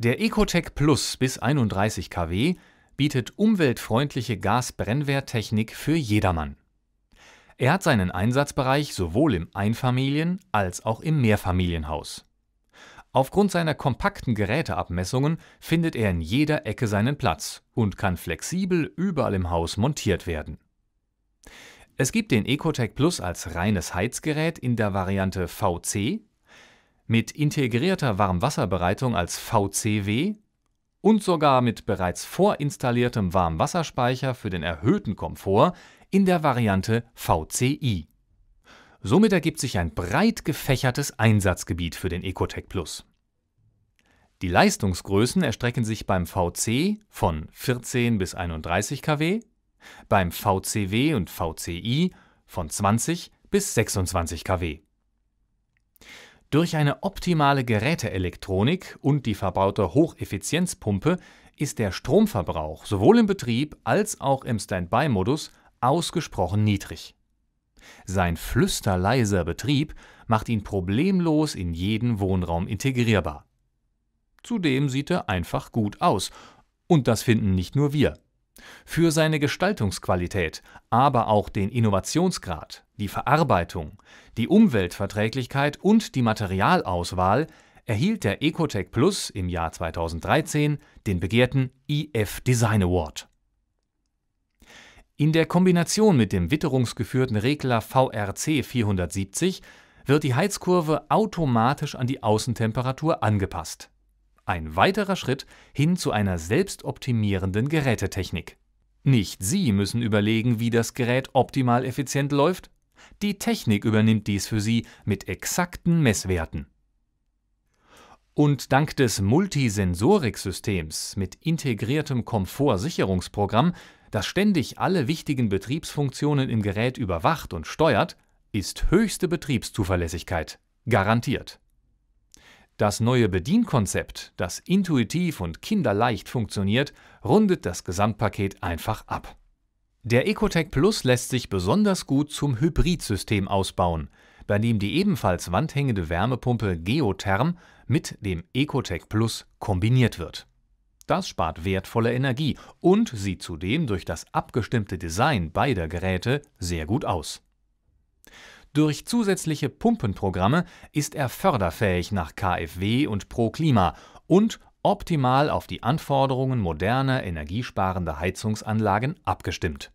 Der Ecotec Plus bis 31 kW bietet umweltfreundliche Gasbrennwerttechnik für jedermann. Er hat seinen Einsatzbereich sowohl im Einfamilien- als auch im Mehrfamilienhaus. Aufgrund seiner kompakten Geräteabmessungen findet er in jeder Ecke seinen Platz und kann flexibel überall im Haus montiert werden. Es gibt den Ecotec Plus als reines Heizgerät in der Variante VC mit integrierter Warmwasserbereitung als VCW und sogar mit bereits vorinstalliertem Warmwasserspeicher für den erhöhten Komfort in der Variante VCI. Somit ergibt sich ein breit gefächertes Einsatzgebiet für den Ecotec Plus. Die Leistungsgrößen erstrecken sich beim VC von 14 bis 31 kW, beim VCW und VCI von 20 bis 26 kW. Durch eine optimale Geräteelektronik und die verbaute Hocheffizienzpumpe ist der Stromverbrauch sowohl im Betrieb als auch im Standby-Modus ausgesprochen niedrig. Sein flüsterleiser Betrieb macht ihn problemlos in jeden Wohnraum integrierbar. Zudem sieht er einfach gut aus. Und das finden nicht nur wir. Für seine Gestaltungsqualität, aber auch den Innovationsgrad die Verarbeitung, die Umweltverträglichkeit und die Materialauswahl erhielt der Ecotec Plus im Jahr 2013 den begehrten IF Design Award. In der Kombination mit dem witterungsgeführten Regler VRC 470 wird die Heizkurve automatisch an die Außentemperatur angepasst. Ein weiterer Schritt hin zu einer selbstoptimierenden Gerätetechnik. Nicht Sie müssen überlegen, wie das Gerät optimal effizient läuft, die Technik übernimmt dies für Sie mit exakten Messwerten. Und dank des Multisensoriksystems mit integriertem Komfortsicherungsprogramm, das ständig alle wichtigen Betriebsfunktionen im Gerät überwacht und steuert, ist höchste Betriebszuverlässigkeit garantiert. Das neue Bedienkonzept, das intuitiv und kinderleicht funktioniert, rundet das Gesamtpaket einfach ab. Der Ecotec Plus lässt sich besonders gut zum Hybridsystem ausbauen, bei dem die ebenfalls wandhängende Wärmepumpe Geotherm mit dem Ecotec Plus kombiniert wird. Das spart wertvolle Energie und sieht zudem durch das abgestimmte Design beider Geräte sehr gut aus. Durch zusätzliche Pumpenprogramme ist er förderfähig nach KfW und Pro Klima und optimal auf die Anforderungen moderner energiesparender Heizungsanlagen abgestimmt.